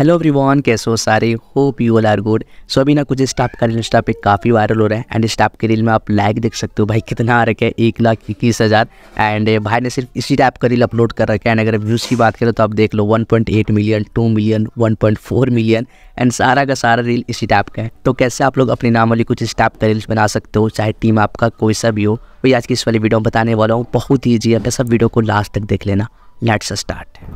hello everyone कैसे हो सारे hope you all are good so अभी ना कुछ स्टाफ का रील इंस्टा पे काफ़ी वायरल हो रहा है एंड स्टाफ के रील में आप लाइक देख सकते हो भाई कितना आ रखे है एक लाख इक्कीस हज़ार एंड भाई ने सिर्फ इसी टाइप का रील अपलोड कर रखा है एंड अगर व्यूज़ की बात करें तो आप देख लो 1.8 मिलियन 2 मिलियन 1.4 मिलियन एंड सारा का सारा रील इसी टाइप का है तो कैसे आप लोग अपने नाम वाली कुछ स्टाफ का रील्स बना सकते हो चाहे टीम आपका कोई सा भी हो वही आज की इस वाली वीडियो में बताने वाला हूँ बहुत ईजी है सब वीडियो को लास्ट तक देख लेना लेट्स स्टार्ट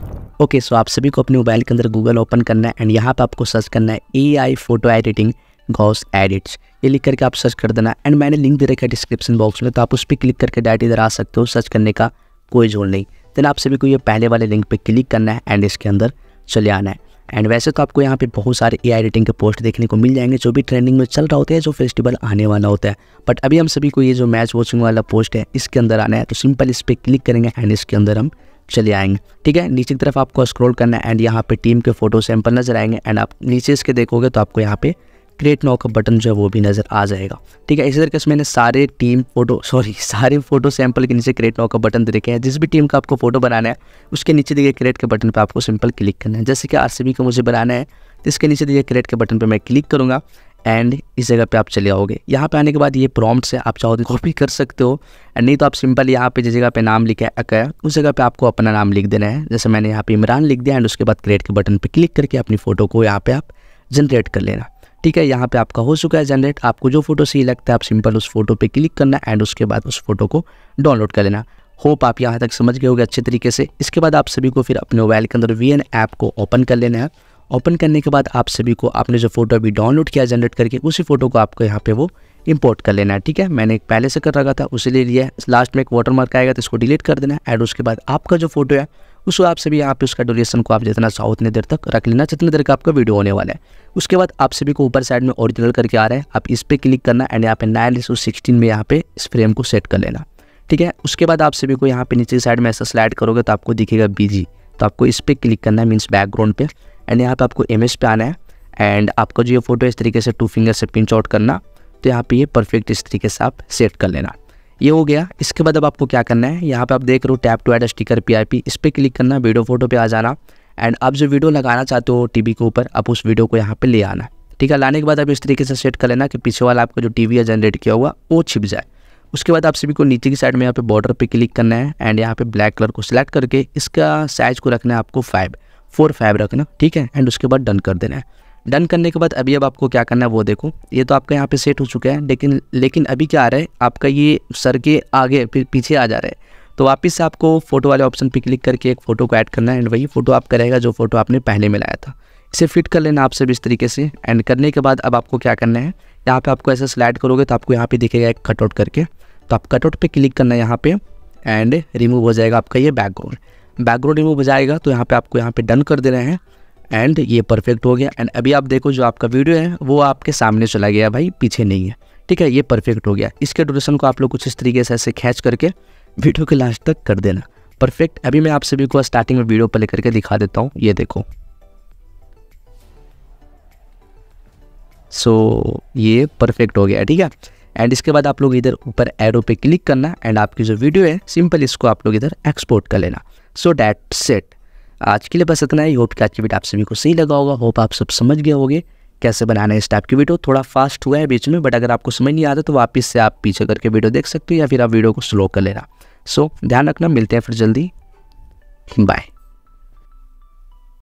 ओके सो आप सभी को अपने मोबाइल के अंदर गूगल ओपन करना है एंड यहाँ पर आपको सर्च करना है ए आई फोटो एडिटिंग गॉस एडिट्स ये लिख करके आप सर्च कर देना एंड मैंने लिंक दे रखा है डिस्क्रिप्शन बॉक्स में तो आप उस पर क्लिक करके डायरेक्ट इधर आ सकते हो सर्च करने का कोई झोल नहीं देन आप सभी को ये पहले वाले लिंक पर क्लिक करना है एंड इसके अंदर चले आना है एंड वैसे तो आपको यहाँ पे बहुत सारे ए एडिटिंग के पोस्ट देखने को मिल जाएंगे जो भी ट्रेंडिंग में चल रहा होता है जो फेस्टिवल आने वाला होता है बट अभी हम सभी को ये जो मैच वॉचिंग वाला पोस्ट है इसके अंदर आना है तो सिंपल इस पर क्लिक करेंगे एंड इसके अंदर हम चले आएंगे ठीक है नीचे की तरफ आपको स्क्रॉल करना है एंड यहाँ पे टीम के फोटो सैंपल नजर आएंगे एंड आप नीचे इसके देखोगे तो आपको यहाँ पे क्रिएट नो का बटन जो है वो भी नज़र आ जाएगा ठीक है इसी तरीके से मैंने सारे टीम फोटो सॉरी सारे फोटो सैंपल के नीचे क्रिएट नो का बटन दे रखे हैं जिस भी टीम का आपको फोटो बनाना है उसके नीचे दिए क्रिएट के बटन पर आपको सिंपल क्लिक करना है जैसे कि आर का मुझे बनाना है तो इसके नीचे दिए क्रिएट के बटन पर मैं क्लिक करूँगा एंड इस जगह पे आप चले आओगे यहाँ पे आने के बाद ये प्रॉम्प्ट से आप चाहो तो कॉपी कर सकते हो एंड नहीं तो आप सिंपल यहाँ पे जिस जगह पे नाम लिखा है अकया उस जगह पे आपको अपना नाम लिख देना है जैसे मैंने यहाँ पे इमरान लिख दिया एंड उसके बाद क्रिएट के बटन पे क्लिक करके अपनी फ़ोटो को यहाँ पे आप जनरेट कर लेना ठीक है यहाँ पे आपका हो चुका है जनरेट आपको जो फोटो सही लगता है आप सिंपल उस फोटो पे क्लिक करना एंड उसके बाद उस फोटो को डाउनलोड कर लेना होप आप यहाँ तक समझ गए होगे अच्छे तरीके से इसके बाद आप सभी को फिर अपने मोबाइल के अंदर वी ऐप को ओपन कर लेना है ओपन करने के बाद आप सभी को आपने जो फोटो अभी डाउनलोड किया जनरेट करके उसी फोटो को आपको यहाँ पे वो इंपोर्ट कर लेना है ठीक है मैंने एक पहले से कर रखा था उसी लिए लिया लास्ट में एक वाटर मार्क आएगा तो इसको डिलीट कर देना है एंड उसके बाद आपका जो फोटो है उसको आप सभी यहाँ पे उसका ड्यूरेशन को आप जितना चाहो उतनी देर तक रख लेना जितनी देर का आपका वीडियो होने वाला है उसके बाद आप सभी को ऊपर साइड में ओरिजिनल करके आ रहा है आप इस पर क्लिक करना एंड यहाँ पे नाइन टू सिक्सटीन में यहाँ पे इस फ्रेम को सेट कर लेना ठीक है उसके बाद आप सभी को यहाँ पे नीचे साइड में ऐसा स्लाइड करोगे तो आपको दिखेगा बीजी तो आपको इस पर क्लिक करना है मीन्स बैकग्राउंड पे एंड यहाँ पे आपको इमेज पे आना है एंड आपका जो ये फोटो इस तरीके से टू फिंगर से पिंच आउट करना तो यहाँ पे ये परफेक्ट इस तरीके से आप सेट कर लेना ये हो गया इसके बाद अब आपको क्या करना है यहाँ पे आप देख रहे हो tap to add sticker P इस पर क्लिक करना वीडियो फोटो पे आ जाना एंड आप जो वीडियो लगाना चाहते हो वी के ऊपर आप उस वीडियो को यहाँ पर ले आना ठीक है लाने के बाद आप इस तरीके से सेट कर लेना कि पीछे वाला आपका जो वी है जनरेट किया हुआ वो छिप जाए उसके बाद आप सभी को नीचे की साइड में यहाँ पे बॉर्डर पे क्लिक करना है एंड यहाँ पे ब्लैक कलर को सिलेक्ट करके इसका साइज़ को रखना है आपको फाइव फोर फाइव रखना ठीक है एंड उसके बाद डन कर देना है डन करने के बाद अभी अब आपको क्या करना है वो देखो ये तो आपका यहाँ पे सेट हो चुका है लेकिन लेकिन अभी क्या आ रहा है आपका ये सर के आगे पीछे आ जा रहा है तो वापस से आपको फोटो वाले ऑप्शन पे क्लिक करके एक फ़ोटो को ऐड करना है एंड वही फ़ोटो आप करेगा जो फ़ोटो आपने पहले में लाया था इसे फिट कर लेना आपसे भी इस तरीके से एंड करने के बाद अब आपको क्या करना है यहाँ पर आपको ऐसा स्लाइड करोगे तो आपको यहाँ पर दिखेगा एक कटआउट करके तो आप कटआउट पर क्लिक करना है यहाँ पर एंड रिमूव हो जाएगा आपका ये बैकग्राउंड बैकग्राउंड रिमूव बजाएगा तो यहाँ पे आपको यहाँ पे डन कर दे रहे हैं एंड ये परफेक्ट हो गया एंड अभी आप देखो जो आपका वीडियो है वो आपके सामने चला गया भाई पीछे नहीं है ठीक है ये परफेक्ट हो गया इसके ड्यूरेशन को आप लोग कुछ इस तरीके से ऐसे खींच करके वीडियो के लास्ट तक कर देना परफेक्ट अभी मैं आप सभी को स्टार्टिंग में वीडियो प्ले करके दिखा देता हूँ ये देखो सो so, ये परफेक्ट हो गया ठीक है एंड इसके बाद आप लोग इधर ऊपर एरो पे क्लिक करना एंड आपकी जो वीडियो है सिंपल इसको आप लोग इधर एक्सपोर्ट कर लेना सो डैट सेट आज के लिए बस इतना ही होप कि आज की वीडियो आप सभी को सही लगा होगा होप आप सब समझ गए होंगे कैसे बनाना है इस टाइप की वीडियो थोड़ा फास्ट हुआ है बीच में बट अगर आपको समझ नहीं आता तो वापस से आप पीछे करके वीडियो देख सकते हो या फिर आप वीडियो को स्लो कर लेना सो so, ध्यान रखना मिलते हैं फिर जल्दी बाय